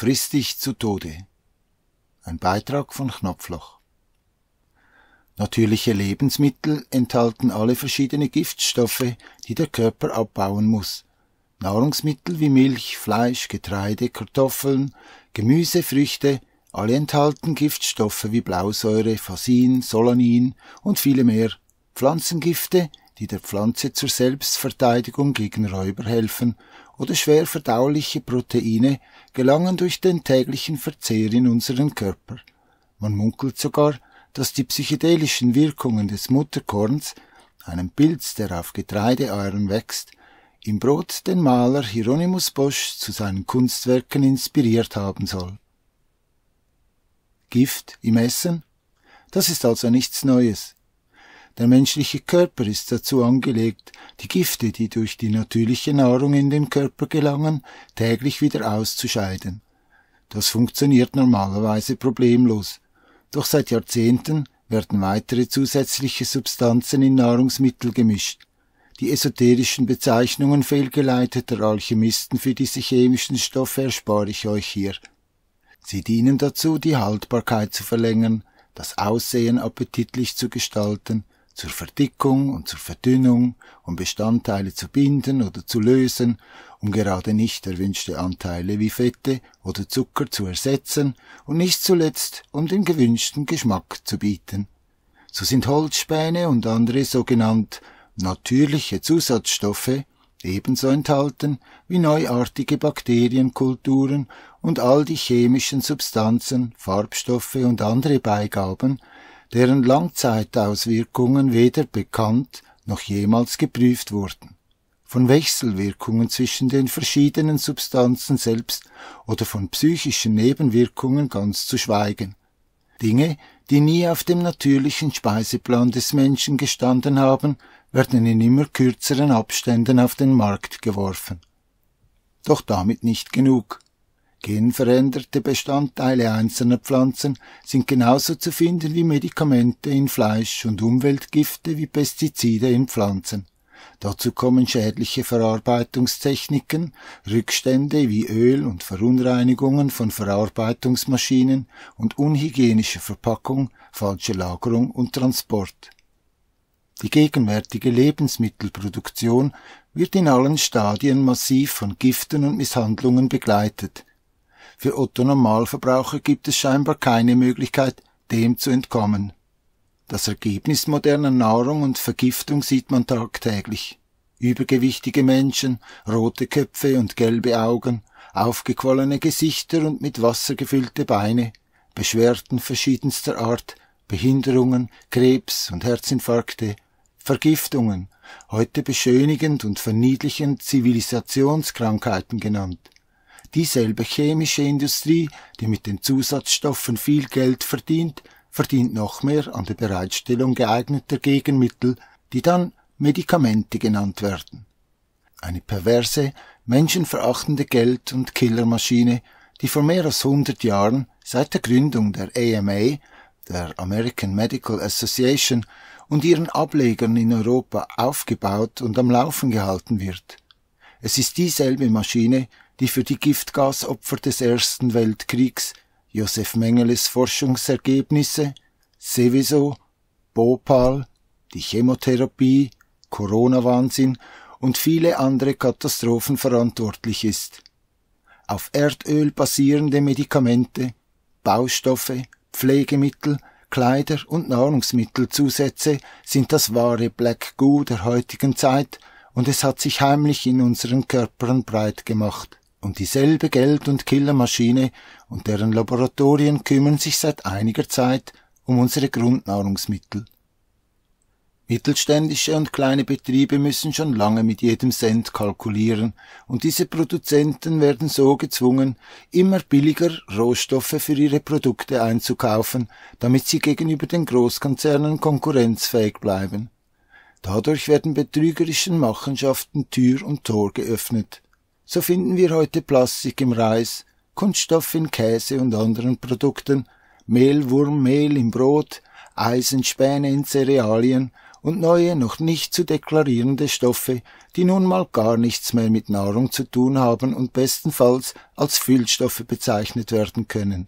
Friss dich zu Tode. Ein Beitrag von Knopfloch. Natürliche Lebensmittel enthalten alle verschiedene Giftstoffe, die der Körper abbauen muss. Nahrungsmittel wie Milch, Fleisch, Getreide, Kartoffeln, Gemüse, Früchte, alle enthalten Giftstoffe wie Blausäure, Phasin, Solanin und viele mehr. Pflanzengifte, die der Pflanze zur Selbstverteidigung gegen Räuber helfen oder schwer verdauliche Proteine gelangen durch den täglichen Verzehr in unseren Körper. Man munkelt sogar, dass die psychedelischen Wirkungen des Mutterkorns, einem Pilz, der auf Getreideäuren wächst, im Brot den Maler Hieronymus Bosch zu seinen Kunstwerken inspiriert haben soll. Gift im Essen? Das ist also nichts Neues. Der menschliche Körper ist dazu angelegt, die Gifte, die durch die natürliche Nahrung in den Körper gelangen, täglich wieder auszuscheiden. Das funktioniert normalerweise problemlos. Doch seit Jahrzehnten werden weitere zusätzliche Substanzen in Nahrungsmittel gemischt. Die esoterischen Bezeichnungen fehlgeleiteter Alchemisten für diese chemischen Stoffe erspare ich euch hier. Sie dienen dazu, die Haltbarkeit zu verlängern, das Aussehen appetitlich zu gestalten, zur Verdickung und zur Verdünnung, um Bestandteile zu binden oder zu lösen, um gerade nicht erwünschte Anteile wie Fette oder Zucker zu ersetzen und nicht zuletzt, um den gewünschten Geschmack zu bieten. So sind Holzspäne und andere sogenannte natürliche Zusatzstoffe ebenso enthalten wie neuartige Bakterienkulturen und all die chemischen Substanzen, Farbstoffe und andere Beigaben, deren Langzeitauswirkungen weder bekannt noch jemals geprüft wurden. Von Wechselwirkungen zwischen den verschiedenen Substanzen selbst oder von psychischen Nebenwirkungen ganz zu schweigen. Dinge, die nie auf dem natürlichen Speiseplan des Menschen gestanden haben, werden in immer kürzeren Abständen auf den Markt geworfen. Doch damit nicht genug. Genveränderte Bestandteile einzelner Pflanzen sind genauso zu finden wie Medikamente in Fleisch und Umweltgifte wie Pestizide in Pflanzen. Dazu kommen schädliche Verarbeitungstechniken, Rückstände wie Öl und Verunreinigungen von Verarbeitungsmaschinen und unhygienische Verpackung, falsche Lagerung und Transport. Die gegenwärtige Lebensmittelproduktion wird in allen Stadien massiv von Giften und Misshandlungen begleitet, für Otto Normalverbraucher gibt es scheinbar keine Möglichkeit, dem zu entkommen. Das Ergebnis moderner Nahrung und Vergiftung sieht man tagtäglich. Übergewichtige Menschen, rote Köpfe und gelbe Augen, aufgequollene Gesichter und mit Wasser gefüllte Beine, Beschwerden verschiedenster Art, Behinderungen, Krebs und Herzinfarkte, Vergiftungen, heute beschönigend und verniedlichend Zivilisationskrankheiten genannt. Dieselbe chemische Industrie, die mit den Zusatzstoffen viel Geld verdient, verdient noch mehr an der Bereitstellung geeigneter Gegenmittel, die dann Medikamente genannt werden. Eine perverse, menschenverachtende Geld- und Killermaschine, die vor mehr als 100 Jahren seit der Gründung der AMA, der American Medical Association, und ihren Ablegern in Europa aufgebaut und am Laufen gehalten wird. Es ist dieselbe Maschine, die für die Giftgasopfer des Ersten Weltkriegs Josef Mengeles Forschungsergebnisse, Seviso, Bhopal, die Chemotherapie, Corona-Wahnsinn und viele andere Katastrophen verantwortlich ist. Auf Erdöl basierende Medikamente, Baustoffe, Pflegemittel, Kleider und Nahrungsmittelzusätze sind das wahre Black Goo der heutigen Zeit und es hat sich heimlich in unseren Körpern breit gemacht. Und dieselbe Geld- und Killermaschine und deren Laboratorien kümmern sich seit einiger Zeit um unsere Grundnahrungsmittel. Mittelständische und kleine Betriebe müssen schon lange mit jedem Cent kalkulieren, und diese Produzenten werden so gezwungen, immer billiger Rohstoffe für ihre Produkte einzukaufen, damit sie gegenüber den Großkonzernen konkurrenzfähig bleiben. Dadurch werden betrügerischen Machenschaften Tür und Tor geöffnet so finden wir heute Plastik im Reis, Kunststoff in Käse und anderen Produkten, Mehlwurmmehl im Brot, Eisenspäne in Cerealien und neue, noch nicht zu deklarierende Stoffe, die nun mal gar nichts mehr mit Nahrung zu tun haben und bestenfalls als Füllstoffe bezeichnet werden können.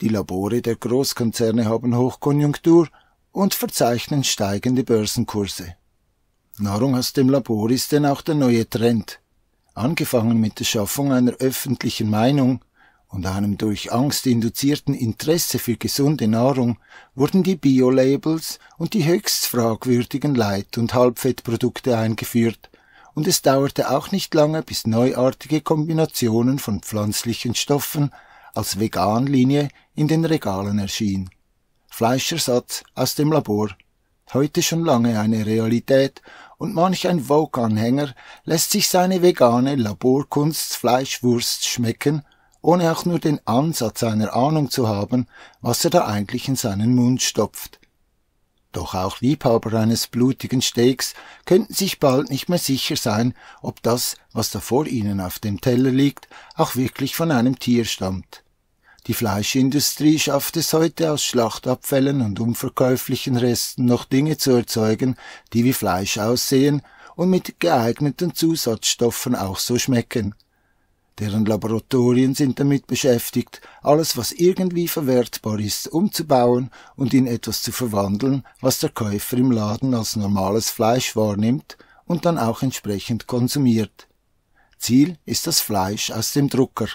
Die Labore der Großkonzerne haben Hochkonjunktur und verzeichnen steigende Börsenkurse. Nahrung aus dem Labor ist denn auch der neue Trend angefangen mit der Schaffung einer öffentlichen Meinung und einem durch Angst induzierten Interesse für gesunde Nahrung wurden die Bio-Labels und die höchst fragwürdigen Leit- und Halbfettprodukte eingeführt, und es dauerte auch nicht lange, bis neuartige Kombinationen von pflanzlichen Stoffen als Veganlinie in den Regalen erschien. Fleischersatz aus dem Labor. Heute schon lange eine Realität und manch ein Vogue-Anhänger lässt sich seine vegane Laborkunst Fleischwurst schmecken, ohne auch nur den Ansatz einer Ahnung zu haben, was er da eigentlich in seinen Mund stopft. Doch auch Liebhaber eines blutigen Steaks könnten sich bald nicht mehr sicher sein, ob das, was da vor ihnen auf dem Teller liegt, auch wirklich von einem Tier stammt. Die Fleischindustrie schafft es heute aus Schlachtabfällen und unverkäuflichen Resten noch Dinge zu erzeugen, die wie Fleisch aussehen und mit geeigneten Zusatzstoffen auch so schmecken. Deren Laboratorien sind damit beschäftigt, alles, was irgendwie verwertbar ist, umzubauen und in etwas zu verwandeln, was der Käufer im Laden als normales Fleisch wahrnimmt und dann auch entsprechend konsumiert. Ziel ist das Fleisch aus dem Drucker,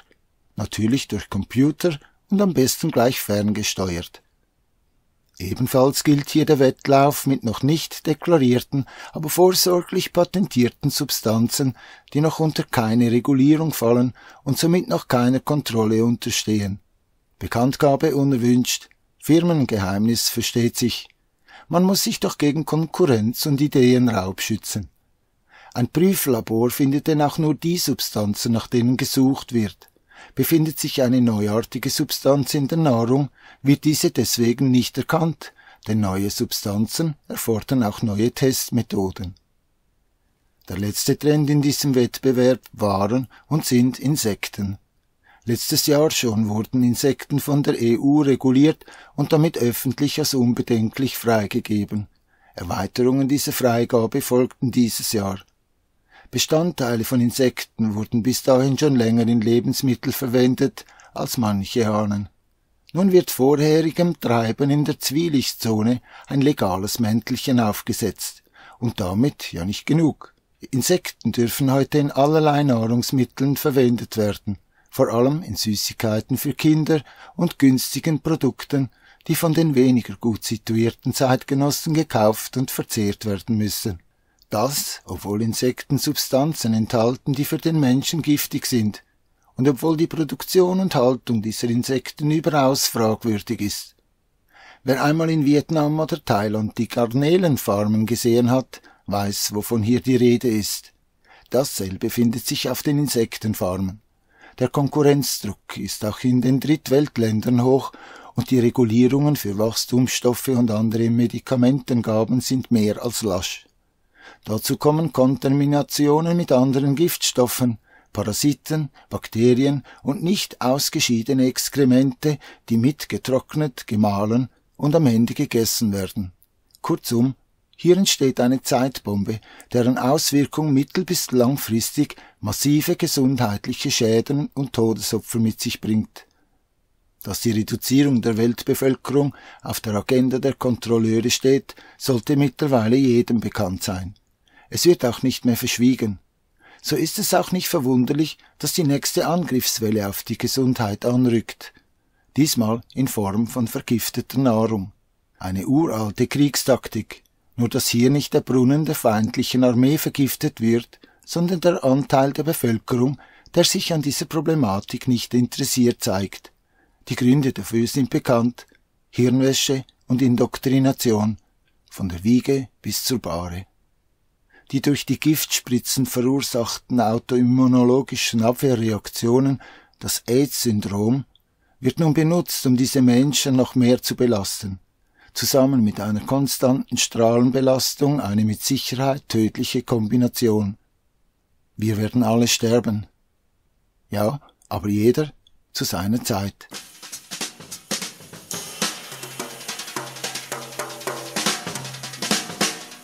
natürlich durch Computer und am besten gleich ferngesteuert. Ebenfalls gilt hier der Wettlauf mit noch nicht deklarierten, aber vorsorglich patentierten Substanzen, die noch unter keine Regulierung fallen und somit noch keiner Kontrolle unterstehen. Bekanntgabe unerwünscht, Firmengeheimnis versteht sich. Man muss sich doch gegen Konkurrenz und Ideenraub schützen. Ein Prüflabor findet denn auch nur die Substanzen, nach denen gesucht wird. Befindet sich eine neuartige Substanz in der Nahrung, wird diese deswegen nicht erkannt, denn neue Substanzen erfordern auch neue Testmethoden. Der letzte Trend in diesem Wettbewerb waren und sind Insekten. Letztes Jahr schon wurden Insekten von der EU reguliert und damit öffentlich als unbedenklich freigegeben. Erweiterungen dieser Freigabe folgten dieses Jahr. Bestandteile von Insekten wurden bis dahin schon länger in Lebensmittel verwendet als manche ahnen. Nun wird vorherigem Treiben in der Zwielichtzone ein legales Mäntelchen aufgesetzt. Und damit ja nicht genug. Insekten dürfen heute in allerlei Nahrungsmitteln verwendet werden, vor allem in Süßigkeiten für Kinder und günstigen Produkten, die von den weniger gut situierten Zeitgenossen gekauft und verzehrt werden müssen das, obwohl Insekten Substanzen enthalten, die für den Menschen giftig sind und obwohl die Produktion und Haltung dieser Insekten überaus fragwürdig ist. Wer einmal in Vietnam oder Thailand die Garnelenfarmen gesehen hat, weiß, wovon hier die Rede ist. Dasselbe findet sich auf den Insektenfarmen. Der Konkurrenzdruck ist auch in den Drittweltländern hoch und die Regulierungen für Wachstumsstoffe und andere Medikamentengaben sind mehr als lasch. Dazu kommen Kontaminationen mit anderen Giftstoffen, Parasiten, Bakterien und nicht ausgeschiedene Exkremente, die mitgetrocknet, gemahlen und am Ende gegessen werden. Kurzum, hier entsteht eine Zeitbombe, deren Auswirkung mittel- bis langfristig massive gesundheitliche Schäden und Todesopfer mit sich bringt. Dass die Reduzierung der Weltbevölkerung auf der Agenda der Kontrolleure steht, sollte mittlerweile jedem bekannt sein. Es wird auch nicht mehr verschwiegen. So ist es auch nicht verwunderlich, dass die nächste Angriffswelle auf die Gesundheit anrückt. Diesmal in Form von vergifteter Nahrung. Eine uralte Kriegstaktik. Nur dass hier nicht der Brunnen der feindlichen Armee vergiftet wird, sondern der Anteil der Bevölkerung, der sich an dieser Problematik nicht interessiert zeigt. Die Gründe dafür sind bekannt. Hirnwäsche und Indoktrination. Von der Wiege bis zur Bahre. Die durch die Giftspritzen verursachten autoimmunologischen Abwehrreaktionen, das AIDS-Syndrom, wird nun benutzt, um diese Menschen noch mehr zu belasten. Zusammen mit einer konstanten Strahlenbelastung eine mit Sicherheit tödliche Kombination. Wir werden alle sterben. Ja, aber jeder zu seiner Zeit.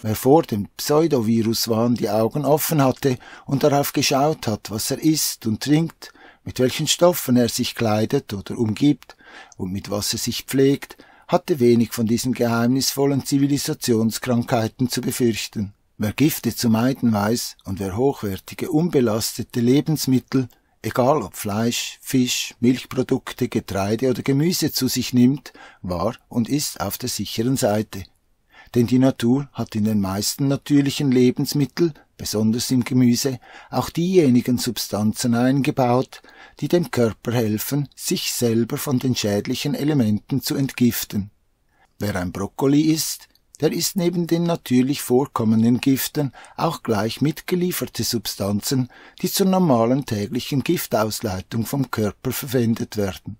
Wer vor dem pseudovirus Pseudoviruswahn die Augen offen hatte und darauf geschaut hat, was er isst und trinkt, mit welchen Stoffen er sich kleidet oder umgibt und mit was er sich pflegt, hatte wenig von diesen geheimnisvollen Zivilisationskrankheiten zu befürchten. Wer Gifte zu meiden weiß und wer hochwertige, unbelastete Lebensmittel, egal ob Fleisch, Fisch, Milchprodukte, Getreide oder Gemüse zu sich nimmt, war und ist auf der sicheren Seite denn die Natur hat in den meisten natürlichen Lebensmitteln, besonders im Gemüse, auch diejenigen Substanzen eingebaut, die dem Körper helfen, sich selber von den schädlichen Elementen zu entgiften. Wer ein Brokkoli isst, der isst neben den natürlich vorkommenden Giften auch gleich mitgelieferte Substanzen, die zur normalen täglichen Giftausleitung vom Körper verwendet werden.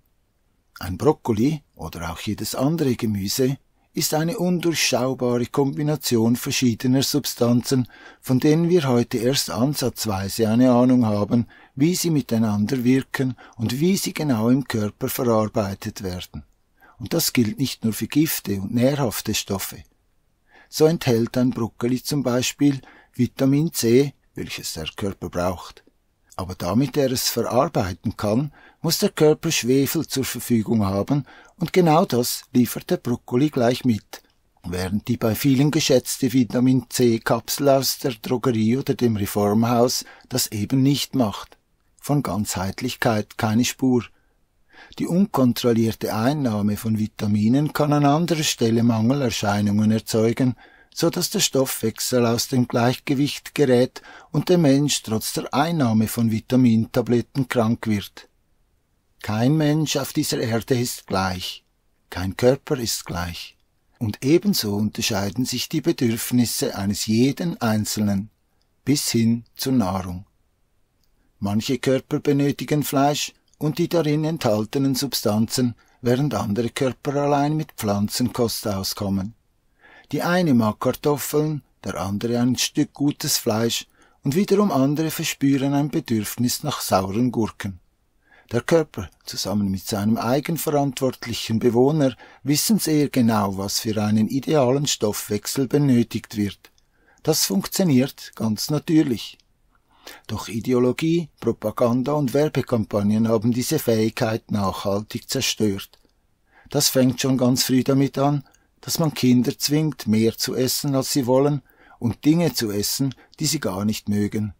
Ein Brokkoli oder auch jedes andere Gemüse ist eine undurchschaubare Kombination verschiedener Substanzen, von denen wir heute erst ansatzweise eine Ahnung haben, wie sie miteinander wirken und wie sie genau im Körper verarbeitet werden. Und das gilt nicht nur für Gifte und nährhafte Stoffe. So enthält ein Brokkoli zum Beispiel Vitamin C, welches der Körper braucht. Aber damit er es verarbeiten kann, muss der Körper Schwefel zur Verfügung haben, und genau das liefert der Brokkoli gleich mit. Während die bei vielen geschätzte Vitamin C-Kapsel aus der Drogerie oder dem Reformhaus das eben nicht macht. Von Ganzheitlichkeit keine Spur. Die unkontrollierte Einnahme von Vitaminen kann an anderer Stelle Mangelerscheinungen erzeugen, so dass der Stoffwechsel aus dem Gleichgewicht gerät und der Mensch trotz der Einnahme von Vitamintabletten krank wird. Kein Mensch auf dieser Erde ist gleich, kein Körper ist gleich, und ebenso unterscheiden sich die Bedürfnisse eines jeden Einzelnen bis hin zur Nahrung. Manche Körper benötigen Fleisch und die darin enthaltenen Substanzen, während andere Körper allein mit Pflanzenkost auskommen. Die eine mag Kartoffeln, der andere ein Stück gutes Fleisch, und wiederum andere verspüren ein Bedürfnis nach sauren Gurken. Der Körper, zusammen mit seinem eigenverantwortlichen Bewohner, wissen sehr genau, was für einen idealen Stoffwechsel benötigt wird. Das funktioniert ganz natürlich. Doch Ideologie, Propaganda und Werbekampagnen haben diese Fähigkeit nachhaltig zerstört. Das fängt schon ganz früh damit an, dass man Kinder zwingt, mehr zu essen, als sie wollen, und Dinge zu essen, die sie gar nicht mögen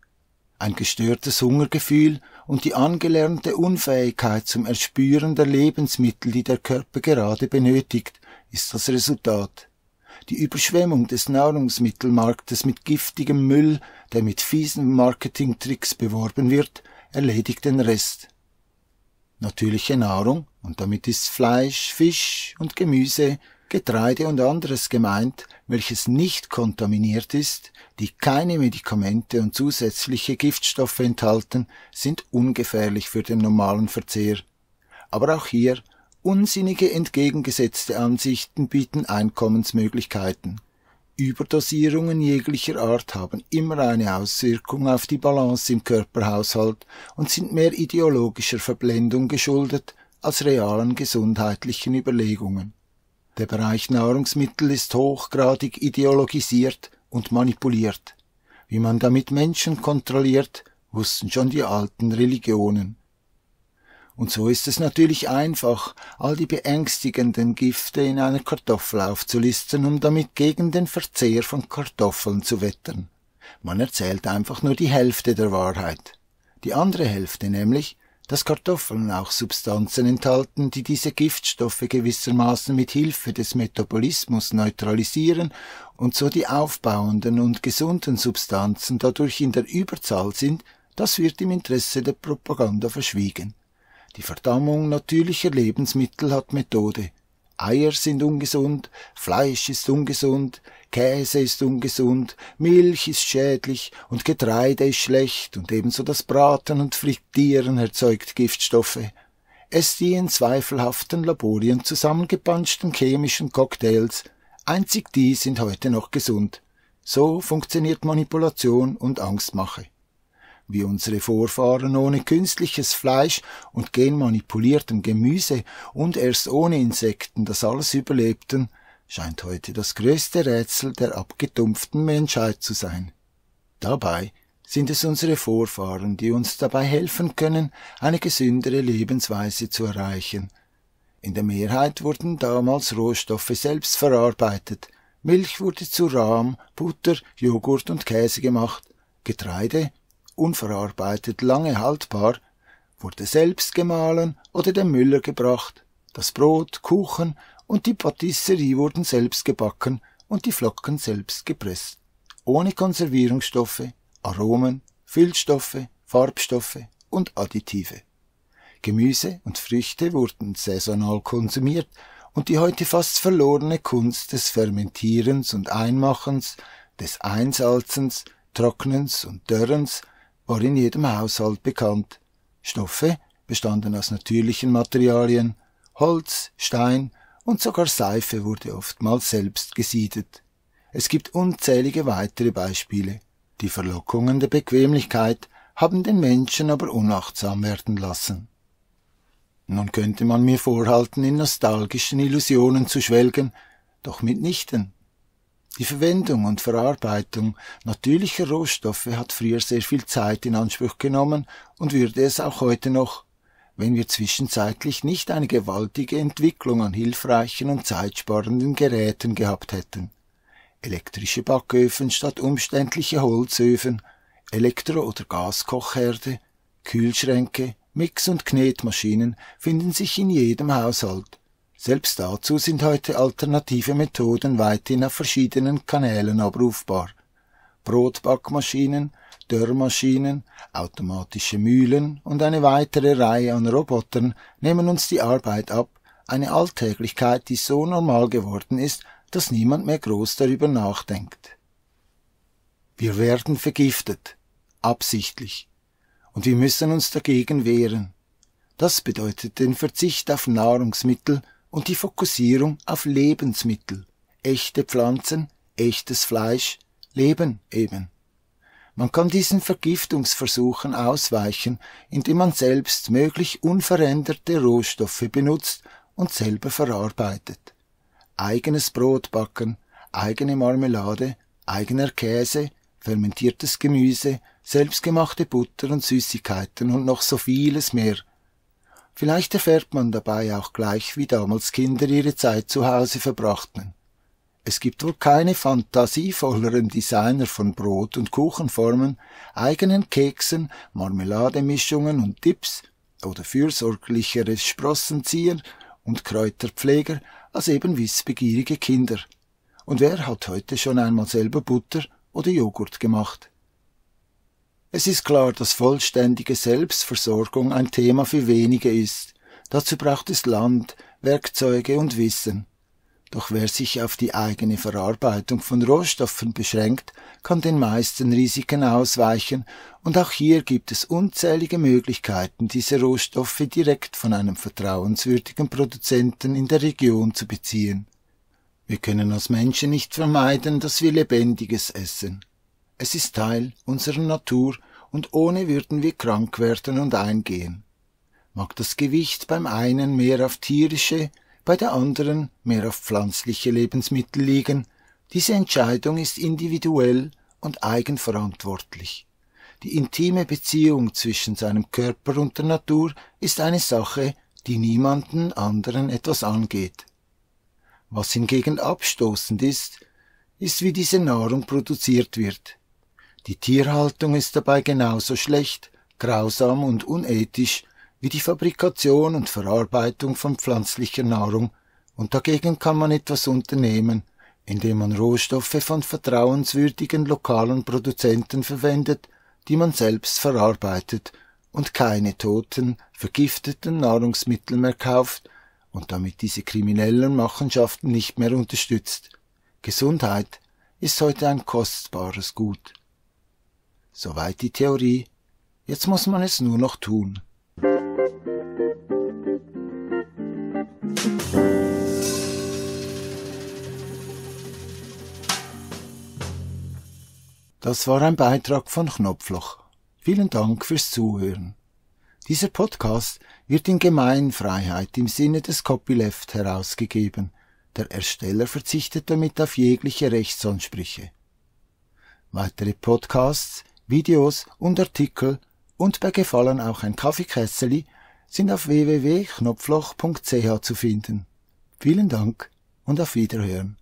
ein gestörtes Hungergefühl und die angelernte Unfähigkeit zum Erspüren der Lebensmittel, die der Körper gerade benötigt, ist das Resultat. Die Überschwemmung des Nahrungsmittelmarktes mit giftigem Müll, der mit fiesen Marketingtricks beworben wird, erledigt den Rest. Natürliche Nahrung, und damit ist Fleisch, Fisch und Gemüse Getreide und anderes gemeint, welches nicht kontaminiert ist, die keine Medikamente und zusätzliche Giftstoffe enthalten, sind ungefährlich für den normalen Verzehr. Aber auch hier unsinnige entgegengesetzte Ansichten bieten Einkommensmöglichkeiten. Überdosierungen jeglicher Art haben immer eine Auswirkung auf die Balance im Körperhaushalt und sind mehr ideologischer Verblendung geschuldet als realen gesundheitlichen Überlegungen. Der Bereich Nahrungsmittel ist hochgradig ideologisiert und manipuliert. Wie man damit Menschen kontrolliert, wussten schon die alten Religionen. Und so ist es natürlich einfach, all die beängstigenden Gifte in einer Kartoffel aufzulisten, um damit gegen den Verzehr von Kartoffeln zu wettern. Man erzählt einfach nur die Hälfte der Wahrheit. Die andere Hälfte nämlich dass Kartoffeln auch Substanzen enthalten, die diese Giftstoffe gewissermaßen mit Hilfe des Metabolismus neutralisieren und so die aufbauenden und gesunden Substanzen dadurch in der Überzahl sind, das wird im Interesse der Propaganda verschwiegen. Die Verdammung natürlicher Lebensmittel hat Methode. Eier sind ungesund, Fleisch ist ungesund, Käse ist ungesund, Milch ist schädlich und Getreide ist schlecht und ebenso das Braten und Frittieren erzeugt Giftstoffe. Es die in zweifelhaften Laborien zusammengepanschten chemischen Cocktails, einzig die sind heute noch gesund. So funktioniert Manipulation und Angstmache. Wie unsere Vorfahren ohne künstliches Fleisch und genmanipuliertem Gemüse und erst ohne Insekten das alles überlebten, scheint heute das größte Rätsel der abgedumpften Menschheit zu sein. Dabei sind es unsere Vorfahren, die uns dabei helfen können, eine gesündere Lebensweise zu erreichen. In der Mehrheit wurden damals Rohstoffe selbst verarbeitet, Milch wurde zu Rahm, Butter, Joghurt und Käse gemacht, Getreide, unverarbeitet lange haltbar, wurde selbst gemahlen oder dem Müller gebracht, das Brot, Kuchen, und die Patisserie wurden selbst gebacken und die Flocken selbst gepresst. Ohne Konservierungsstoffe, Aromen, Füllstoffe, Farbstoffe und Additive. Gemüse und Früchte wurden saisonal konsumiert und die heute fast verlorene Kunst des Fermentierens und Einmachens, des Einsalzens, Trocknens und Dörrens war in jedem Haushalt bekannt. Stoffe bestanden aus natürlichen Materialien, Holz, Stein, und sogar Seife wurde oftmals selbst gesiedet. Es gibt unzählige weitere Beispiele. Die Verlockungen der Bequemlichkeit haben den Menschen aber unachtsam werden lassen. Nun könnte man mir vorhalten, in nostalgischen Illusionen zu schwelgen, doch mitnichten. Die Verwendung und Verarbeitung natürlicher Rohstoffe hat früher sehr viel Zeit in Anspruch genommen und würde es auch heute noch, wenn wir zwischenzeitlich nicht eine gewaltige Entwicklung an hilfreichen und zeitsparenden Geräten gehabt hätten. Elektrische Backöfen statt umständliche Holzöfen, Elektro- oder Gaskochherde, Kühlschränke, Mix- und Knetmaschinen finden sich in jedem Haushalt. Selbst dazu sind heute alternative Methoden weithin auf verschiedenen Kanälen abrufbar. Brotbackmaschinen, Dörrmaschinen, automatische Mühlen und eine weitere Reihe an Robotern nehmen uns die Arbeit ab, eine Alltäglichkeit, die so normal geworden ist, dass niemand mehr groß darüber nachdenkt. Wir werden vergiftet, absichtlich, und wir müssen uns dagegen wehren. Das bedeutet den Verzicht auf Nahrungsmittel und die Fokussierung auf Lebensmittel, echte Pflanzen, echtes Fleisch, Leben eben. Man kann diesen Vergiftungsversuchen ausweichen, indem man selbst möglich unveränderte Rohstoffe benutzt und selber verarbeitet. Eigenes Brot backen, eigene Marmelade, eigener Käse, fermentiertes Gemüse, selbstgemachte Butter und Süßigkeiten und noch so vieles mehr. Vielleicht erfährt man dabei auch gleich, wie damals Kinder ihre Zeit zu Hause verbrachten. Es gibt wohl keine fantasievolleren Designer von Brot- und Kuchenformen, eigenen Keksen, Marmelademischungen und Dips oder fürsorglichere Sprossenzieher und Kräuterpfleger als eben wissbegierige Kinder. Und wer hat heute schon einmal selber Butter oder Joghurt gemacht? Es ist klar, dass vollständige Selbstversorgung ein Thema für wenige ist. Dazu braucht es Land, Werkzeuge und Wissen. Doch wer sich auf die eigene Verarbeitung von Rohstoffen beschränkt, kann den meisten Risiken ausweichen, und auch hier gibt es unzählige Möglichkeiten, diese Rohstoffe direkt von einem vertrauenswürdigen Produzenten in der Region zu beziehen. Wir können als Menschen nicht vermeiden, dass wir Lebendiges essen. Es ist Teil unserer Natur, und ohne würden wir krank werden und eingehen. Mag das Gewicht beim einen mehr auf tierische bei der anderen mehr auf pflanzliche Lebensmittel liegen. Diese Entscheidung ist individuell und eigenverantwortlich. Die intime Beziehung zwischen seinem Körper und der Natur ist eine Sache, die niemanden anderen etwas angeht. Was hingegen abstoßend ist, ist, wie diese Nahrung produziert wird. Die Tierhaltung ist dabei genauso schlecht, grausam und unethisch wie die Fabrikation und Verarbeitung von pflanzlicher Nahrung, und dagegen kann man etwas unternehmen, indem man Rohstoffe von vertrauenswürdigen lokalen Produzenten verwendet, die man selbst verarbeitet und keine toten, vergifteten Nahrungsmittel mehr kauft und damit diese kriminellen Machenschaften nicht mehr unterstützt. Gesundheit ist heute ein kostbares Gut. Soweit die Theorie. Jetzt muss man es nur noch tun. Das war ein Beitrag von Knopfloch. Vielen Dank fürs Zuhören. Dieser Podcast wird in Gemeinfreiheit im Sinne des Copyleft herausgegeben. Der Ersteller verzichtet damit auf jegliche Rechtsansprüche. Weitere Podcasts, Videos und Artikel und bei Gefallen auch ein Kaffeekesseli sind auf www.knopfloch.ch zu finden. Vielen Dank und auf Wiederhören.